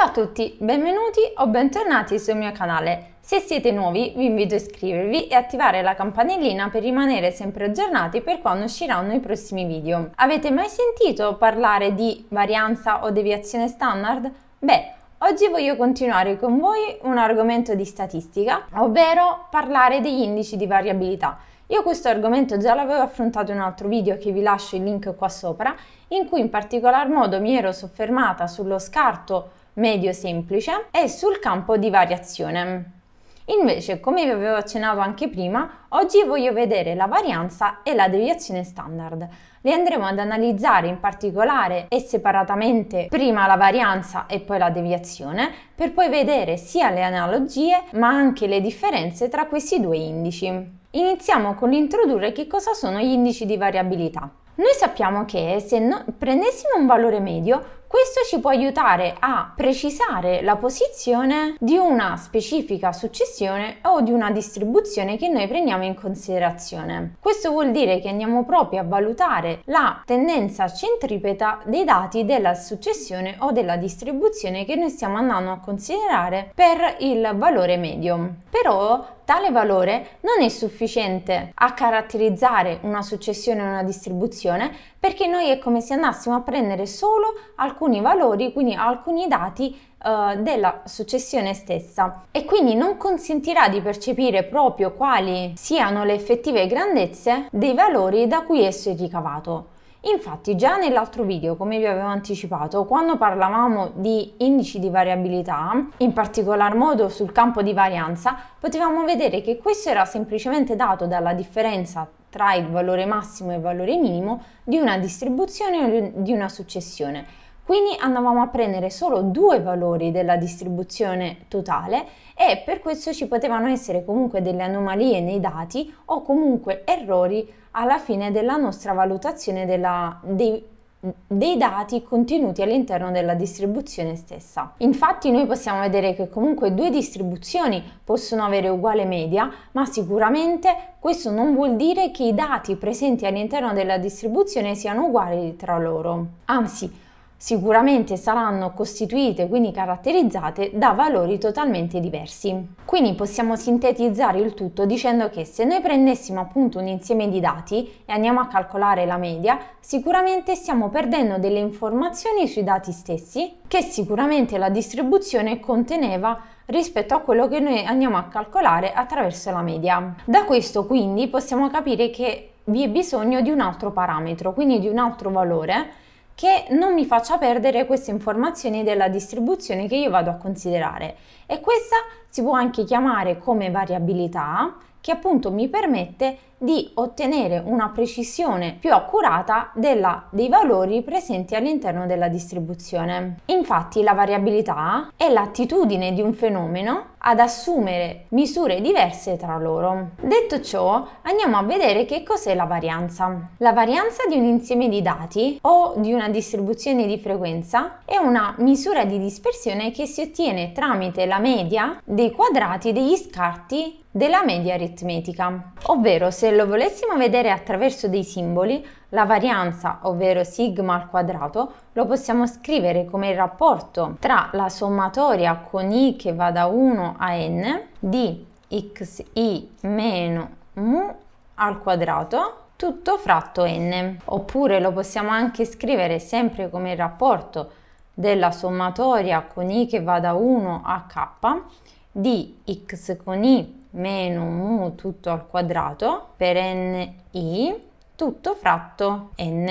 Ciao a tutti, benvenuti o bentornati sul mio canale. Se siete nuovi vi invito a iscrivervi e attivare la campanellina per rimanere sempre aggiornati per quando usciranno i prossimi video. Avete mai sentito parlare di varianza o deviazione standard? Beh, Oggi voglio continuare con voi un argomento di statistica, ovvero parlare degli indici di variabilità. Io questo argomento già l'avevo affrontato in un altro video che vi lascio il link qua sopra, in cui in particolar modo mi ero soffermata sullo scarto medio semplice e sul campo di variazione. Invece, come vi avevo accennato anche prima, oggi voglio vedere la varianza e la deviazione standard. Le andremo ad analizzare in particolare e separatamente prima la varianza e poi la deviazione, per poi vedere sia le analogie ma anche le differenze tra questi due indici. Iniziamo con l'introdurre che cosa sono gli indici di variabilità. Noi sappiamo che se no, prendessimo un valore medio questo ci può aiutare a precisare la posizione di una specifica successione o di una distribuzione che noi prendiamo in considerazione. Questo vuol dire che andiamo proprio a valutare la tendenza centripeta dei dati della successione o della distribuzione che noi stiamo andando a considerare per il valore medio. Però tale valore non è sufficiente a caratterizzare una successione o una distribuzione, perché noi è come se andassimo a prendere solo alcuni valori, quindi alcuni dati eh, della successione stessa e quindi non consentirà di percepire proprio quali siano le effettive grandezze dei valori da cui esso è ricavato. Infatti già nell'altro video, come vi avevo anticipato, quando parlavamo di indici di variabilità, in particolar modo sul campo di varianza, potevamo vedere che questo era semplicemente dato dalla differenza tra il valore massimo e il valore minimo di una distribuzione o di una successione. Quindi andavamo a prendere solo due valori della distribuzione totale e per questo ci potevano essere comunque delle anomalie nei dati o comunque errori alla fine della nostra valutazione della, dei dei dati contenuti all'interno della distribuzione stessa. Infatti noi possiamo vedere che comunque due distribuzioni possono avere uguale media, ma sicuramente questo non vuol dire che i dati presenti all'interno della distribuzione siano uguali tra loro. Anzi, sicuramente saranno costituite, quindi caratterizzate da valori totalmente diversi. Quindi possiamo sintetizzare il tutto dicendo che se noi prendessimo appunto un insieme di dati e andiamo a calcolare la media, sicuramente stiamo perdendo delle informazioni sui dati stessi che sicuramente la distribuzione conteneva rispetto a quello che noi andiamo a calcolare attraverso la media. Da questo quindi possiamo capire che vi è bisogno di un altro parametro, quindi di un altro valore che non mi faccia perdere queste informazioni della distribuzione che io vado a considerare e questa si può anche chiamare come variabilità che appunto mi permette di ottenere una precisione più accurata della, dei valori presenti all'interno della distribuzione. Infatti la variabilità è l'attitudine di un fenomeno ad assumere misure diverse tra loro. Detto ciò, andiamo a vedere che cos'è la varianza. La varianza di un insieme di dati o di una distribuzione di frequenza è una misura di dispersione che si ottiene tramite la media dei quadrati degli scarti della media aritmetica. Ovvero se lo volessimo vedere attraverso dei simboli, la varianza, ovvero sigma al quadrato, lo possiamo scrivere come il rapporto tra la sommatoria con i che va da 1 a n di xi meno mu al quadrato tutto fratto n. Oppure lo possiamo anche scrivere sempre come il rapporto della sommatoria con i che va da 1 a k di x con i meno mu tutto al quadrato per n i tutto fratto n.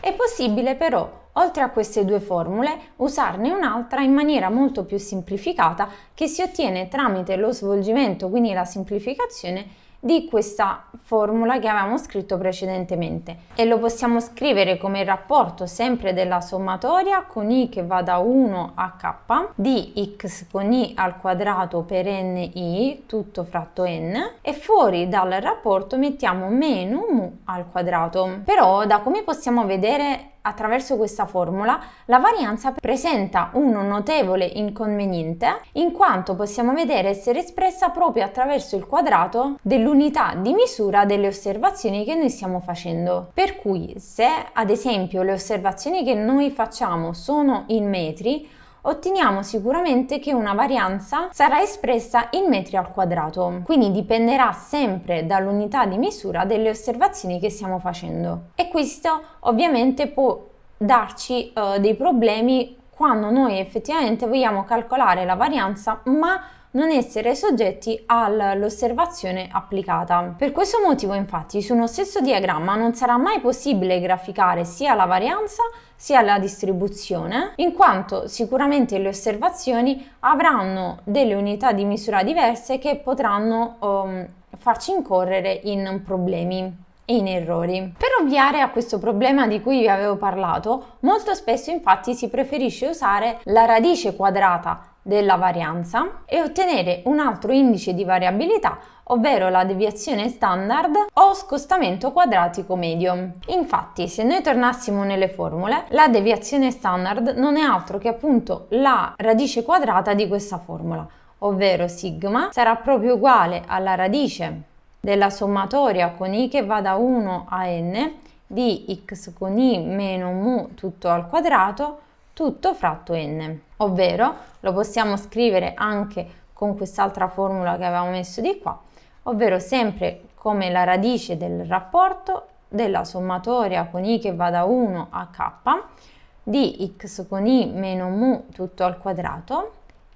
È possibile però, oltre a queste due formule, usarne un'altra in maniera molto più semplificata che si ottiene tramite lo svolgimento, quindi la semplificazione, di questa formula che avevamo scritto precedentemente e lo possiamo scrivere come il rapporto sempre della sommatoria con i che va da 1 a k di x con i al quadrato per n i tutto fratto n e fuori dal rapporto mettiamo meno mu al quadrato però da come possiamo vedere attraverso questa formula, la varianza presenta un notevole inconveniente in quanto possiamo vedere essere espressa proprio attraverso il quadrato dell'unità di misura delle osservazioni che noi stiamo facendo. Per cui se ad esempio le osservazioni che noi facciamo sono in metri, otteniamo sicuramente che una varianza sarà espressa in metri al quadrato, quindi dipenderà sempre dall'unità di misura delle osservazioni che stiamo facendo. E questo ovviamente può darci eh, dei problemi quando noi effettivamente vogliamo calcolare la varianza ma non essere soggetti all'osservazione applicata. Per questo motivo infatti su uno stesso diagramma non sarà mai possibile graficare sia la varianza sia la distribuzione, in quanto sicuramente le osservazioni avranno delle unità di misura diverse che potranno um, farci incorrere in problemi in errori. Per ovviare a questo problema di cui vi avevo parlato, molto spesso infatti si preferisce usare la radice quadrata della varianza e ottenere un altro indice di variabilità ovvero la deviazione standard o scostamento quadratico medio. Infatti, se noi tornassimo nelle formule, la deviazione standard non è altro che appunto la radice quadrata di questa formula, ovvero sigma sarà proprio uguale alla radice della sommatoria con i che va da 1 a n di x con i meno mu tutto al quadrato tutto fratto n, ovvero lo possiamo scrivere anche con quest'altra formula che avevamo messo di qua, ovvero sempre come la radice del rapporto della sommatoria con i che va da 1 a k di x con i meno mu tutto al quadrato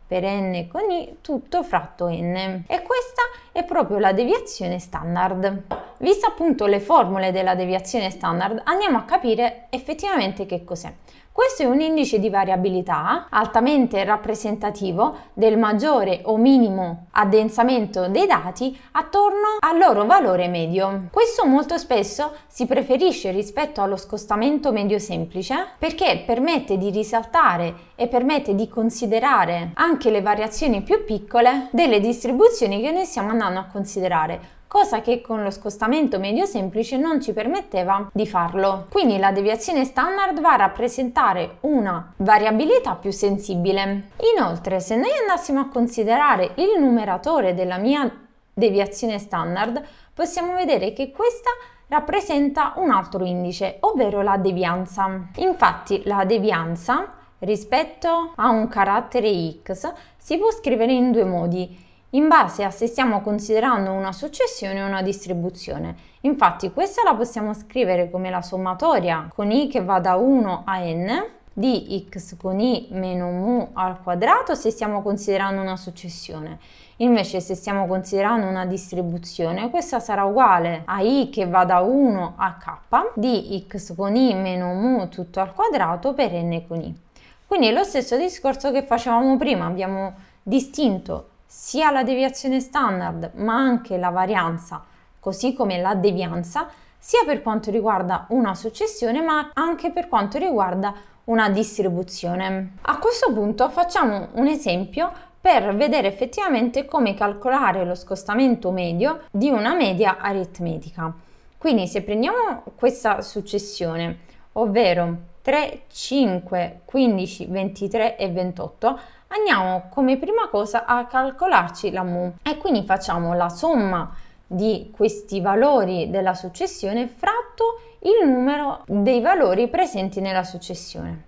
per n con i tutto fratto n e questa è proprio la deviazione standard. Vista appunto le formule della deviazione standard andiamo a capire effettivamente che cos'è. Questo è un indice di variabilità altamente rappresentativo del maggiore o minimo addensamento dei dati attorno al loro valore medio. Questo molto spesso si preferisce rispetto allo scostamento medio semplice perché permette di risaltare e permette di considerare anche le variazioni più piccole delle distribuzioni che noi stiamo andando a considerare cosa che con lo scostamento medio semplice non ci permetteva di farlo. Quindi la deviazione standard va a rappresentare una variabilità più sensibile. Inoltre, se noi andassimo a considerare il numeratore della mia deviazione standard, possiamo vedere che questa rappresenta un altro indice, ovvero la devianza. Infatti la devianza rispetto a un carattere x si può scrivere in due modi, in base a se stiamo considerando una successione o una distribuzione. Infatti questa la possiamo scrivere come la sommatoria con i che va da 1 a n di x con i meno mu al quadrato se stiamo considerando una successione. Invece se stiamo considerando una distribuzione, questa sarà uguale a i che va da 1 a k di x con i meno mu tutto al quadrato per n con i. Quindi è lo stesso discorso che facevamo prima, abbiamo distinto sia la deviazione standard ma anche la varianza così come la devianza sia per quanto riguarda una successione ma anche per quanto riguarda una distribuzione. A questo punto facciamo un esempio per vedere effettivamente come calcolare lo scostamento medio di una media aritmetica. Quindi se prendiamo questa successione, ovvero 3, 5, 15, 23 e 28 andiamo come prima cosa a calcolarci la mu e quindi facciamo la somma di questi valori della successione fratto il numero dei valori presenti nella successione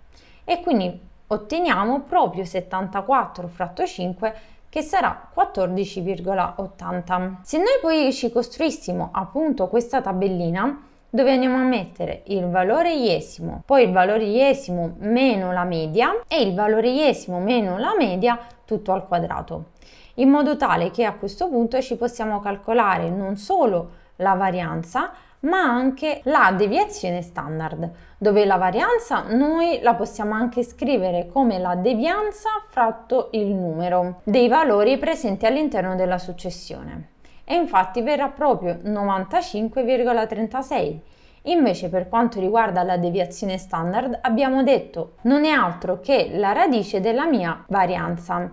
e quindi otteniamo proprio 74 fratto 5 che sarà 14,80. Se noi poi ci costruissimo appunto questa tabellina dove andiamo a mettere il valore iesimo, poi il valore iesimo meno la media e il valore iesimo meno la media tutto al quadrato, in modo tale che a questo punto ci possiamo calcolare non solo la varianza, ma anche la deviazione standard, dove la varianza noi la possiamo anche scrivere come la devianza fratto il numero dei valori presenti all'interno della successione e infatti verrà proprio 95,36. Invece per quanto riguarda la deviazione standard abbiamo detto non è altro che la radice della mia varianza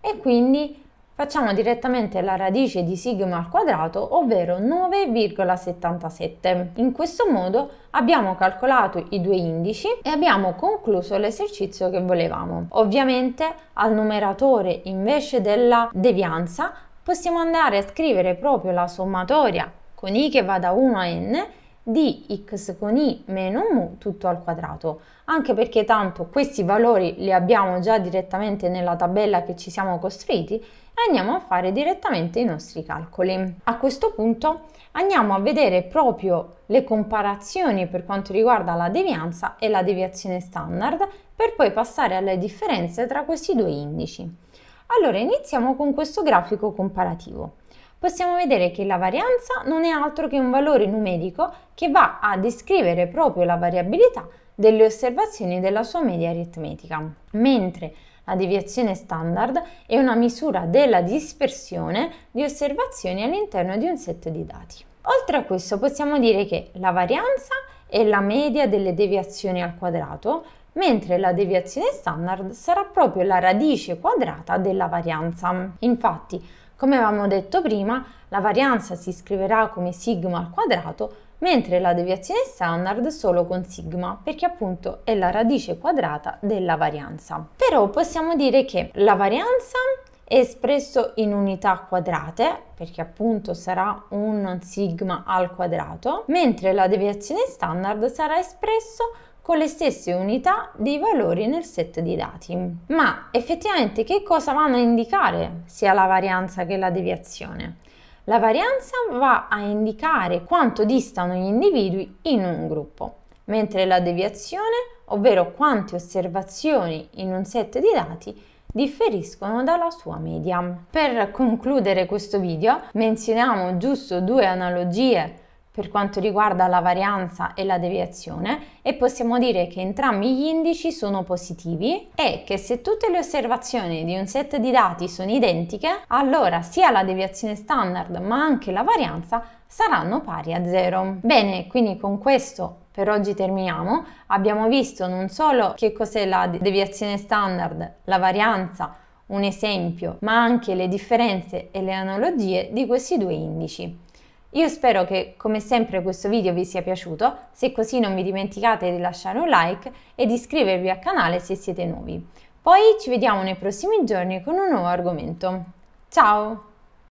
e quindi facciamo direttamente la radice di sigma al quadrato, ovvero 9,77. In questo modo abbiamo calcolato i due indici e abbiamo concluso l'esercizio che volevamo. Ovviamente al numeratore invece della devianza possiamo andare a scrivere proprio la sommatoria con i che va da 1 a n di x con i meno mu tutto al quadrato, anche perché tanto questi valori li abbiamo già direttamente nella tabella che ci siamo costruiti e andiamo a fare direttamente i nostri calcoli. A questo punto andiamo a vedere proprio le comparazioni per quanto riguarda la devianza e la deviazione standard per poi passare alle differenze tra questi due indici. Allora iniziamo con questo grafico comparativo. Possiamo vedere che la varianza non è altro che un valore numerico che va a descrivere proprio la variabilità delle osservazioni della sua media aritmetica, mentre la deviazione standard è una misura della dispersione di osservazioni all'interno di un set di dati. Oltre a questo possiamo dire che la varianza è la media delle deviazioni al quadrato, mentre la deviazione standard sarà proprio la radice quadrata della varianza. Infatti, come avevamo detto prima, la varianza si scriverà come sigma al quadrato, mentre la deviazione standard solo con sigma, perché appunto è la radice quadrata della varianza. Però possiamo dire che la varianza è espresso in unità quadrate, perché appunto sarà un sigma al quadrato, mentre la deviazione standard sarà espresso con le stesse unità dei valori nel set di dati. Ma effettivamente che cosa vanno a indicare sia la varianza che la deviazione? La varianza va a indicare quanto distano gli individui in un gruppo, mentre la deviazione, ovvero quante osservazioni in un set di dati, differiscono dalla sua media. Per concludere questo video menzioniamo giusto due analogie per quanto riguarda la varianza e la deviazione e possiamo dire che entrambi gli indici sono positivi e che se tutte le osservazioni di un set di dati sono identiche, allora sia la deviazione standard ma anche la varianza saranno pari a zero. Bene, quindi con questo per oggi terminiamo. Abbiamo visto non solo che cos'è la deviazione standard, la varianza, un esempio, ma anche le differenze e le analogie di questi due indici. Io spero che come sempre questo video vi sia piaciuto, se così non vi dimenticate di lasciare un like e di iscrivervi al canale se siete nuovi. Poi ci vediamo nei prossimi giorni con un nuovo argomento. Ciao!